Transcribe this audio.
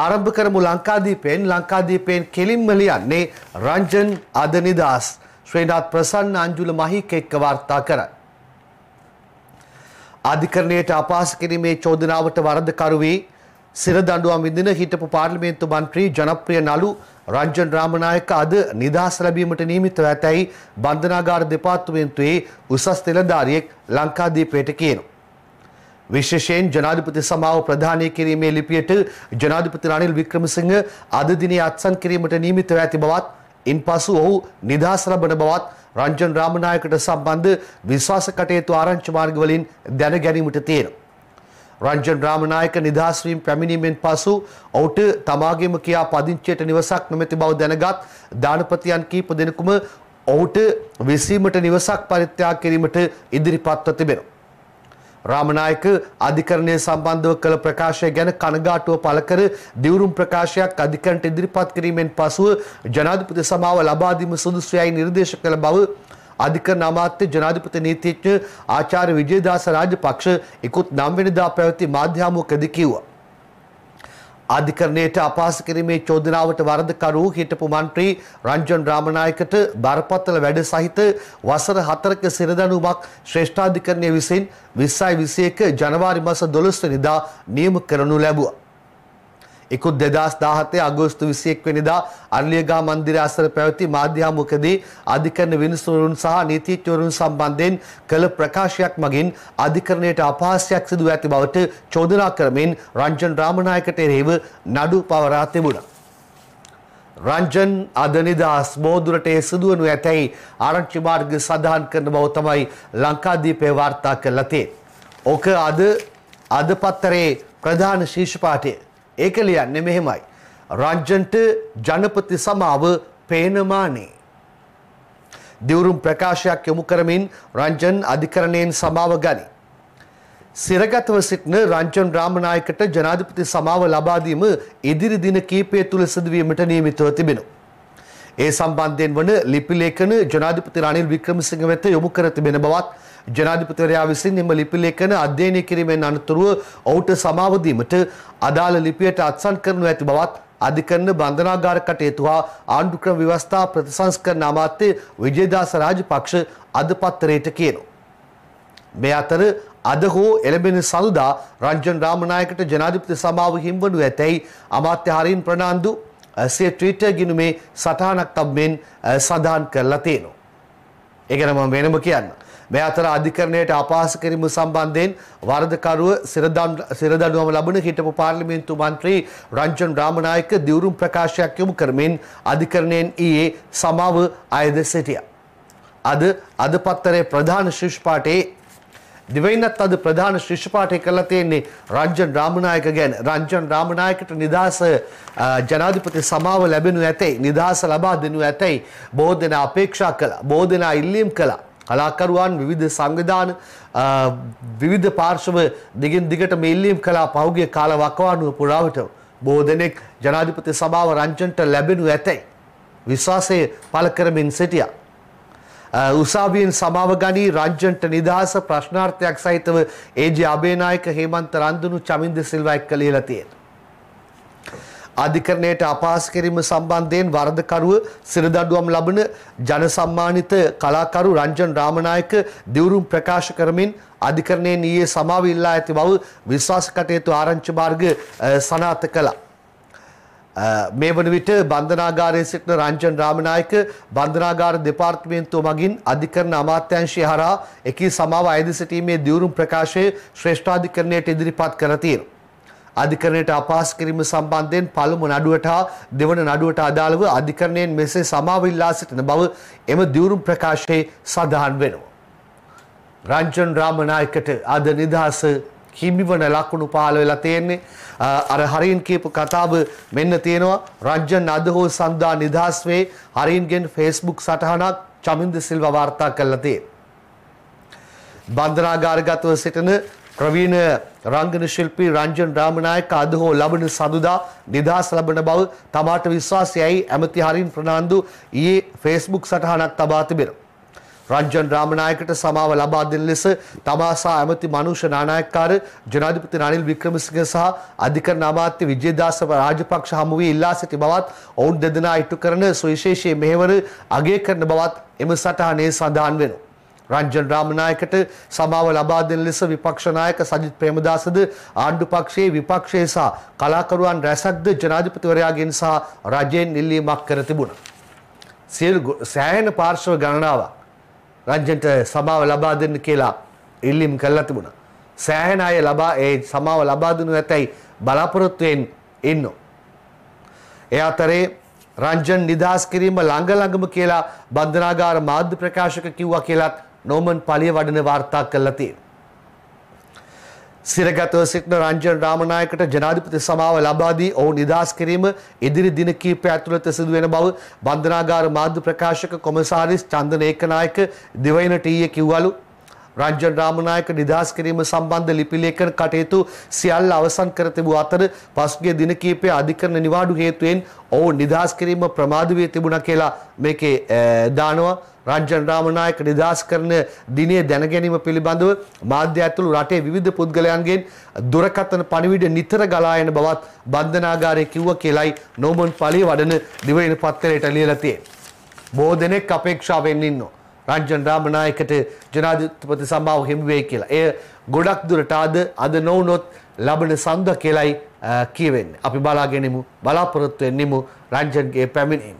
ආරම්භ කරමු ලංකාදීපයෙන් ලංකාදීපයෙන් කෙලින්ම ලියන්නේ රංජන් අදනිදාස් ශ්‍රීනාත් ප්‍රසන්න අංජුල මහික එක්ක වාර්තා කරයි. අධිකරණයට අපහාස කිරීමේ චෝදනාවට වරදකරුවේ සිර දඬුවම් විඳින හිටපු පාර්ලිමේන්තු මන්ත්‍රී ජනප්‍රිය නලු රංජන් රාමනායක අද නිදහස් ලැබීමට නියමිතව ඇතැයි බන්ධනාගාර දෙපාර්තමේන්තුවේ උසස් නිලධාරියෙක් ලංකාදීපයට කියනවා. විශේෂයෙන් ජනාධිපති සමාව ප්‍රධානය කිරීමේ ලිපියට ජනාධිපති රනිල් වික්‍රමසිංහ අද දිනේ අත්සන් කිරීමට නියමිතව ඇති බවත් ඉන්පසු ඔහු නිදහස් ලබන බවත් රංජන් රාමනායකට සම්බන්ධ විශ්වාස කටයුතු ආරංචි මාර්ගවලින් දැන ගැනීමට තියෙනවා. රංජන් රාමනායක නිදහස් වීම පැමිණීමෙන් පසු ඔහුට තමාගේම කියා පදිංචියට නිවසක් නොමැති බව දැනගත් දානපතියන් කීප දෙනෙකුම ඔහුට විසීමට නිවසක් පරිත්‍යාග කිරීමට ඉදිරිපත්ව තිබෙනවා. රාමනායක අධිකරණය සම්බන්ධව කළ ප්‍රකාශය ගැන කනගාටුව පළ කර දිවුරුම් ප්‍රකාශයක් අධිකරණයට ඉදිරිපත් කිරීමෙන් පසුව ජනාධිපති සභාව ලබා දීම සුදුසුයයි නිර්දේශ කළ බව අධිකරණ අමාත්‍ය ජනාධිපති නීතිඥ ආචාර්ය විජේදාස රාජපක්ෂ 29 වෙනිදා පැවති මාධ්‍ය හමුවකදී කිව්වා. අධිකරණයට අපහාස කිරීමේ චෝදනාවට වරදකරු හිටපු මන්ත්‍රී රංජන් රාමනායකට බරපතල වැඩ සහිත වසර 4ක සිරදඬුවමක් ශ්‍රේෂ්ඨාධිකරණය විසින් 2021 ජනවාරි මාස 12 වෙනිදා නියම කරනු ලැබුවා. ඉකුත් 2017 අගෝස්තු 21 වෙනිදා අරලියගහ මන්දිරය අසර පැවති මාධ්‍ය හමුවකදී අධිකරණ විනිසුරුන් සහ නීතිඥවරුන් සම්බන්ධයෙන් කළ ප්‍රකාශයක් මගින් අධිකරණයට අපහාසයක් සිදු ඇති බවට චෝදනා කරමින් රංජන් රාමනායකට එරෙහිව නඩු පවරා තිබුණා. රංජන් අද නිදහස් බෝදුරට සිදුවනු ඇතැයි ආරංචි මාර්ග සඳහන් කරන බව තමයි ලංකාදීපේ වාර්තා කරලා තියෙන්නේ. ඕක අද අද පත්තරේ ප්‍රධාන ශීර්ෂ පාඨය. ඒක ලියන්නේ මෙහෙමයි. රංජන්ට ජනපති සමාව පේනමානේ. දිවුරුම් ප්‍රකාශයක් යොමු කරමින් රංජන් අධිකරණයෙන් සමාව ගනි. සිරගතව සිටින රංජන් රාමනායකට ජනාධිපති සමාව ලබාදීම ඉදිරි දින කීපය තුළ සිදුවීමට නියමිතව තිබෙනු. ඒ සම්බන්ධයෙන් වන ලිපිලේඛන ජනාධිපති රනිල් වික්‍රමසිංහ වෙත යොමු කර තිබෙන බවත් ජනාධිපතිවරයා විසින් එම ලිපි ලේඛන අධ්‍යයනය කිරීමෙන් අනතුරුව ඔහුට සමාව දීමට අදාළ ලිපියට අත්සන් කරනු ඇති බවත් අධිකරණ බන්ධනාගාර කටයුතු හා ආණ්ඩුක්‍රම ව්‍යවස්ථා ප්‍රතිසංස්කරණ අමාත්‍ය විජේදාස රාජපක්ෂ අද පත්තරයට කියනවා. මේ අතර අද හෝ එළඹෙන සල්දා රංජන් රාමනායකට ජනාධිපති සභාව හිම්බනු ඇතැයි අමාත්‍ය හරින් ප්‍රනාන්දු සිය ට්‍රීටර් ගිනුමේ සටහනක් තබ්මෙන් සඳහන් කරලා තියෙනවා. ඒකන මම වෙනම කියන්න. මේ අතර අධිකරණයට අපහාස කිරීම සම්බන්ධයෙන් වරදකරුව සිරදඬුවම ලබන හිටපු පාර්ලිමේන්තු මන්ත්‍රී රංජන් රාමනායක දිවුරුම් ප්‍රකාශයක් යොමු කරමින් අධිකරණයෙන් ඊයේ සමාව අයද සිටියා. අද අද පත්තරේ ප්‍රධාන ශිෂ්පාටේ දිවයිනත් අද ප්‍රධාන ශිෂ්‍යපාඨය කරලා තියෙන්නේ රංජන් රාමනායක ගැන. රංජන් රාමනායකට නිදාස ජනාධිපති සමාව ලැබෙනු ඇතැයි නිදාස ලබා දෙනු ඇතැයි බොහෝ දෙනා අපේක්ෂා කළා. බොහෝ දෙනා ඉල්ලීම් කළා. කලාකරුවන් විවිධ සංවිධාන විවිධ පාර්ශව දිගින් දිගට මේ ඉල්ලීම් කළා පහුගිය කාල වකවානුව පුරාවට. බොහෝ දෙනෙක් ජනාධිපති සභාව රංජන්ට ලැබෙනු ඇතැයි විශ්වාසය පළ කරමින් සිටියා. උසාවියෙන් සමාව ගනී රංජන්ට නිදහස ප්‍රශ්නාර්ථයක් සහිතව ඒජේ අබේනායක හේමන්ත රන්දුනු චමින්ද සිල්වා එක්ක ලියලා තියෙනවා. අධිකරණයට අපහාස කිරීම සම්බන්ධයෙන් වරදකරුව සිරදඬුවම් ලබන ජන සම්මානිත කලාකරු රංජන් රාමනායක දිවුරුම් ප්‍රකාශ කරමින් අධිකරණයේ ඊයේ සමාව ඉල්ලා ඇති බව විශ්වාස කටයුතු ආරංචි මාර්ග සනාථ කළා. මේ වන විට බන්ධනාගාරයේ සිටින රංජන් රාමනායක බන්ධනාගාර දෙපාර්තමේන්තුව මගින් අධිකරණ අමාත්‍යංශය හරහා එකී සමාව අයදි සිටීමේ දියුරුම් ප්‍රකාශය ශ්‍රේෂ්ඨාධිකරණයට ඉදිරිපත් කර තියෙනවා. අධිකරණයට අපහාස කිරීම සම්බන්ධයෙන් පළමු නඩුවට හා දෙවන නඩුවට අදාළව අධිකරණයෙන් මෙසේ සමාව ඉල්ලා සිටින බව එම දියුරුම් ප්‍රකාශයේ සඳහන් වෙනවා. රංජන් රාමනායකට අද නිදහස හිමිවන ලකුණු පාල වෙලා තියෙන්නේ අර හරින් කියපු කතාව මෙන්න තියෙනවා රජ්ජන් අදහෝ සඳහා නිදහස් වේ හරින්ගෙන් ෆේස්බුක් සටහනක් චමින්ද සිල්වා වාර්තා කළා තියෙන්නේ. බන්ධනාගාරගතව සිටින ප්‍රවීණ රංගන ශිල්පී රංජන් රාමනායක අද හෝ ලබන සඳුදා නිදහස් ලබන බව තමාට විශ්වාසයයි ඇමති හරින් ප්‍රනාන්දු ඊයේ ෆේස්බුක් සටහනක් තබා තිබෙනවා. රංජන් රාමනායකට සමාව ලබා දෙන ලෙස තමා සහ ඇමති මනුෂ නානායක්කාර ජනාධිපති රනිල් වික්‍රමසිංහ සහ අධිකරණ අමාත්‍ය විජේදාස රාජපක්ෂ හමු වී ඉල්ලා සිටි බවත් ඔවුන් දෙදෙනා ඉටු කරන සුවිශේෂී මෙහෙවර අගය කරන බවත් එම සටහනේ සඳහන් වෙනවා. රංජන් රාමනායකට සමාව ලබා දෙන ලෙස විපක්ෂ නායක සජිත් ප්‍රේමදාසද ආණ්ඩු පක්ෂයේ විපක්ෂයේ සහ කලාකරුවන් රැසක්ද ජනාධිපතිවරයාගෙන් සහ රජයෙන් ඉල්ලීමක් කර තිබුණා. සියලු සෑහෙන පාර්ශව ගණනාවක් රජ්ජන්ට සභාව ලබා දෙන්න කියලා ඉල්ලීම් කරලා තිබුණා. සෑහෙන අය ලබා ඒ සමාව ලබා දුනු ඇතැයි බලාපොරොත්තුවෙන් ඉන්නෝ. ඒ අතරේ රංජන් නිදහස් කිරීම ළඟ ළඟම කියලා බන්ධනාගාර මාධ්‍ය ප්‍රකාශක කිව්වා කියලත් නෝමන් පලිය වඩන වාර්තා කළා තියෙනවා. සිරගතව සිටින රංජන රාමනායකට ජනාධිපති සමාව ලබා දී ඔහු නිදහස් කිරීම ඉදිරි දින කිහිපය ඇතුළත සිදුවෙන බව බන්ධනාගාර මාධ්‍ය ප්‍රකාශක කොමසාරිස් චන්දන ඒකනායක දිවයින ටීයේ කිව්වලු රංජන් රාමනායක නිදහස් කිරීම සම්බන්ධ ලිපි ලේඛන කටයුතු සියල්ල අවසන් කර තිබූ අතර පසුගිය දින කිහිපයේ අධිකරණ නිවාඩු හේතුවෙන් ඔහු නිදහස් කිරීම ප්‍රමාද වී තිබුණා කියලා මේකේ දානවා රංජන් රාමනායක නිදහස් කරන දිනේ දැන ගැනීම පිළිබඳව මාධ්‍ය ඇතුළු රටේ විවිධ පුද්ගලයන්ගෙන් දුරකථන පණිවිඩ නිතර ගලා යන බවත් බන්ධනාගාරයේ කිව්ව කියලයි නෝමන් පලේ වඩන දිවයින පත්තරයට ලියලා තියෙන්නේ. බොහෝ දෙනෙක් අපේක්ෂාවෙන් ඉන්නවා. රංජන් රාමනායකට ජනාධිපති සභාව හිමිවේ කියලා. එය ගොඩක් දුරට අද අද නොවුනොත් ලබන සඳ කියලයි කියවෙන්නේ. අපි බලාගෙනෙමු බලාපොරොත්තු වෙන්නෙමු රංජන්ගේ පැමිණීම.